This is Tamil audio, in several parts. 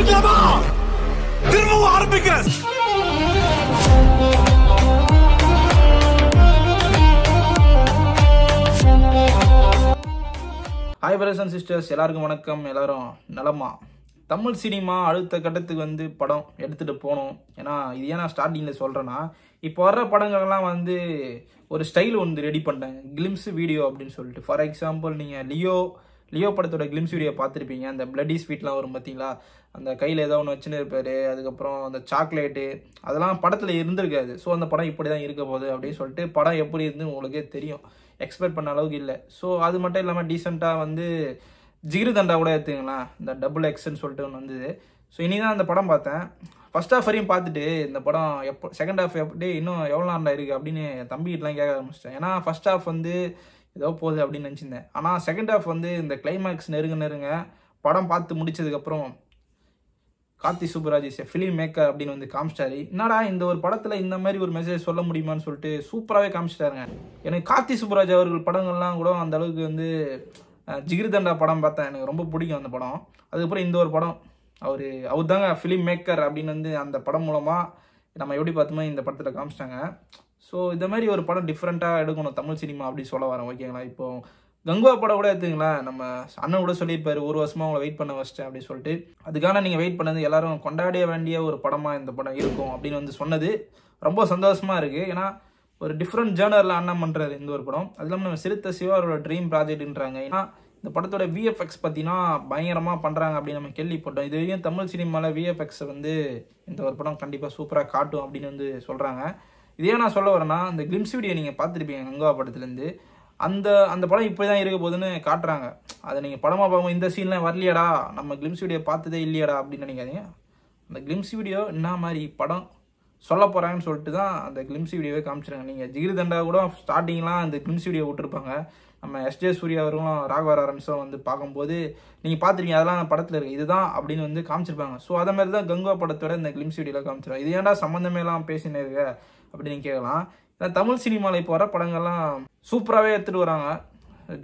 ஆரம்பிக்கலாமா திரும்பவும் ஆரம்பிக்கிறேன் ஹாய் பிரதர்ஸ் அண்ட் சிஸ்டர்ஸ் எல்லாருக்கும் வணக்கம் எல்லாரும் நலமா தமிழ் சினிமா அடுத்த கட்டத்துக்கு வந்து படம் எடுத்துகிட்டு போகணும் ஏன்னா இது ஏன் நான் ஸ்டார்டிங்கில் சொல்கிறேன்னா இப்போ வர்ற படங்கள்லாம் வந்து ஒரு ஸ்டைல் ஒன்று ரெடி பண்ணிட்டாங்க கிளிம்ஸ் வீடியோ அப்படின்னு சொல்லிட்டு ஃபார் எக்ஸாம்பிள் நீங்கள் லியோ லியோ படத்தோட கிளிம்ஸ் வீடியோ பார்த்துருப்பீங்க அந்த பிளட்டி ஸ்வீட்லாம் வரும் பார்த்தீங்களா அந்த கையில் ஏதோ ஒன்று வச்சுன்னு இருப்பார் அதுக்கப்புறம் அந்த சாக்லேட்டு அதெல்லாம் படத்தில் இருந்திருக்காது ஸோ அந்த படம் இப்படி தான் இருக்க போகுது அப்படின்னு சொல்லிட்டு படம் எப்படி இருந்துன்னு உங்களுக்கே தெரியும் எக்ஸ்பெக்ட் பண்ண அளவுக்கு இல்லை ஸோ அது மட்டும் இல்லாமல் டீசெண்டாக வந்து ஜிகிரு தண்டா கூட எடுத்துங்களேன் இந்த டபுள் எக்ஸ்ன்னு சொல்லிட்டு ஒன்று வந்தது ஸோ இனி தான் அந்த படம் பார்த்தேன் ஃபஸ்ட் ஹாஃப் வரையும் பார்த்துட்டு இந்த படம் எப்போ செகண்ட் ஹாஃப் எப்படி இன்னும் எவ்வளோ நாளில் இருக்குது அப்படின்னு என் தம்பிகிட்டலாம் கேட்க ஆரம்பிச்சிட்டேன் ஏன்னா ஃபஸ்ட் ஹாஃப் வந்து ஏதோ போகுது அப்படின்னு நினச்சிருந்தேன் ஆனால் செகண்ட் ஹாஃப் வந்து இந்த கிளைமேக்ஸ் நெருங்க நெருங்க படம் பார்த்து முடிச்சதுக்கப்புறம் Karthik Subbaraj is film maker அப்படின்னு வந்து காமிச்சிட்டாரு என்னடா இந்த ஒரு படத்தில் இந்த மாதிரி ஒரு மெசேஜ் சொல்ல முடியுமான்னு சொல்லிட்டு சூப்பராகவே காமிச்சிட்டாருங்க எனக்கு கார்த்தி சூப்பராஜ் அவர்கள் படங்கள்லாம் கூட அந்த அளவுக்கு வந்து ஜிகிர்தண்டா படம் பார்த்தேன் எனக்கு ரொம்ப பிடிக்கும் அந்த படம் அதுக்கப்புறம் இந்த ஒரு படம் அவர் அவர் தாங்க ஃபிலிம் மேக்கர் அப்படின்னு வந்து அந்த படம் மூலமாக நம்ம எப்படி பார்த்தோமோ இந்த படத்தில் காமிச்சிட்டாங்க ஸோ இந்த மாதிரி ஒரு படம் டிஃப்ரெண்ட்டாக எடுக்கணும் தமிழ் சினிமா அப்படின்னு சொல்ல வரேன் ஓகேங்களா இப்போ கங்குவா படம் கூட எடுத்துங்களேன் நம்ம அண்ணன் கூட சொல்லியிருப்பார் ஒரு வருஷமாக உங்களை வெயிட் பண்ண வச்சிட்டேன் அப்படின்னு சொல்லிட்டு அதுக்கான நீங்கள் வெயிட் பண்ணது எல்லாரும் கொண்டாடிய வேண்டிய ஒரு படமாக இந்த படம் இருக்கும் அப்படின்னு வந்து சொன்னது ரொம்ப சந்தோஷமாக இருக்குது ஏன்னா ஒரு டிஃப்ரெண்ட் ஜேர்னரில் அண்ணன் பண்ணுறாரு இந்த ஒரு படம் அது இல்லாமல் நம்ம சிறுத்த சிவாரோட ட்ரீம் ப்ராஜெக்ட்ன்றாங்க ஏன்னா இந்த படத்தோட விஎஃப்எக்ஸ் பார்த்தீங்கன்னா பயங்கரமாக பண்ணுறாங்க அப்படின்னு நம்ம கேள்விப்பட்டோம் இது வரையும் தமிழ் சினிமாவில் விஎஃப்எக்ஸை வந்து இந்த ஒரு படம் கண்டிப்பாக சூப்பராக காட்டும் அப்படின்னு வந்து சொல்கிறாங்க இதே நான் சொல்ல வரேன்னா இந்த கிளிம்ஸ் வீடியோ நீங்கள் பார்த்துருப்பீங்க கங்கா படத்துலேருந்து அந்த அந்த படம் இப்படி தான் இருக்க போதுன்னு காட்டுறாங்க அதை நீங்கள் படமாக பார்க்கும்போது இந்த சீன்லாம் வரலையடா நம்ம கிளிம்ஸ் வீடியோ பார்த்ததே இல்லையடா அப்படின்னு நினைக்காதீங்க அந்த கிளிம்ஸ் வீடியோ என்ன மாதிரி படம் சொல்ல போகிறாங்கன்னு சொல்லிட்டு தான் அந்த கிளிம்ஸ் வீடியோவே காமிச்சிருக்காங்க நீங்கள் தண்டா கூட ஸ்டார்டிங்லாம் அந்த கிளிம்ஸ் வீடியோ விட்டுருப்பாங்க நம்ம எஸ்ஜே சூர்யா அவர்களும் ராகவர் ஆரம்பிஸும் வந்து பார்க்கும்போது நீங்கள் பார்த்துருக்கீங்க அதெல்லாம் படத்தில் இருக்குது இதுதான் அப்படின்னு வந்து காமிச்சிருப்பாங்க ஸோ அதே மாதிரி தான் கங்கா படத்தோட இந்த கிளிம்ஸ் வீடியோவில் காமிச்சிருவாங்க இது ஏன்டா சம்மந்தமேலாம் பேசினே இருக்க அப்படின்னு கேட்கலாம் ஏன்னா தமிழ் சினிமாவில் இப்போ வர படங்கள்லாம் சூப்பராகவே எடுத்துகிட்டு வராங்க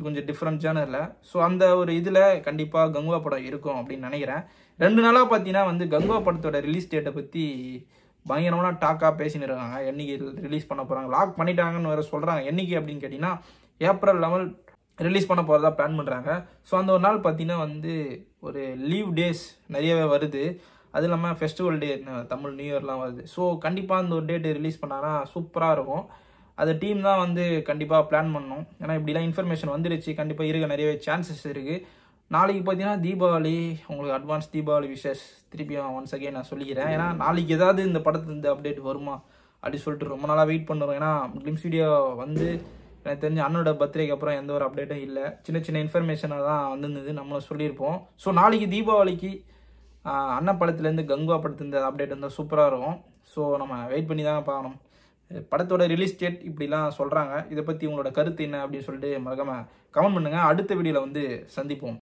கொஞ்சம் டிஃப்ரெண்ட் இல்லை ஸோ அந்த ஒரு இதில் கண்டிப்பாக கங்குவா படம் இருக்கும் அப்படின்னு நினைக்கிறேன் ரெண்டு நாளாக பார்த்தீங்கன்னா வந்து கங்குவா படத்தோட ரிலீஸ் டேட்டை பற்றி பயங்கரமான டாக்காக பேசின்னு இருக்காங்க என்றைக்கு ரிலீஸ் பண்ண போகிறாங்க லாக் பண்ணிட்டாங்கன்னு வேறு சொல்கிறாங்க என்றைக்கு அப்படின்னு கேட்டிங்கன்னா ஏப்ரல் லெவல் ரிலீஸ் பண்ண போகிறதா பிளான் பண்ணுறாங்க ஸோ அந்த ஒரு நாள் பார்த்தீங்கன்னா வந்து ஒரு லீவ் டேஸ் நிறையவே வருது அது இல்லாமல் ஃபெஸ்டிவல் டே தமிழ் நியூ இயர்லாம் வருது ஸோ கண்டிப்பாக அந்த ஒரு டேட்டு ரிலீஸ் பண்ணாங்கன்னா சூப்பராக இருக்கும் அது டீம் தான் வந்து கண்டிப்பாக பிளான் பண்ணோம் ஏன்னா இப்படிலாம் இன்ஃபர்மேஷன் வந்துருச்சு கண்டிப்பாக இருக்க நிறையவே சான்சஸ் இருக்குது நாளைக்கு பார்த்தீங்கன்னா தீபாவளி உங்களுக்கு அட்வான்ஸ் தீபாவளி விஷஸ் திருப்பி ஒன்ஸ் அகேன் நான் சொல்லிக்கிறேன் ஏன்னா நாளைக்கு ஏதாவது இந்த படத்து இந்த அப்டேட் வருமா அப்படின்னு சொல்லிட்டு ரொம்ப நாளாக வெயிட் பண்ணுறோம் ஏன்னா கிளிம்ஸ் வீடியோ வந்து எனக்கு தெரிஞ்ச அண்ணனோட பர்த்டேக்கு அப்புறம் எந்த ஒரு அப்டேட்டும் இல்லை சின்ன சின்ன இன்ஃபர்மேஷனாக தான் வந்திருந்தது நம்மளும் சொல்லியிருப்போம் ஸோ நாளைக்கு தீபாவளிக்கு அண்ணன் படத்துலேருந்து கங்குவா படத்துலேருந்து அப்டேட் இருந்தால் சூப்பராக இருக்கும் ஸோ நம்ம வெயிட் பண்ணி தான் பார்க்கணும் படத்தோட ரிலீஸ் டேட் இப்படிலாம் சொல்கிறாங்க இதை பற்றி உங்களோட கருத்து என்ன அப்படின்னு சொல்லிட்டு மறக்காமல் கமெண்ட் பண்ணுங்கள் அடுத்த வீடியோவில் வந்து சந்திப்போம்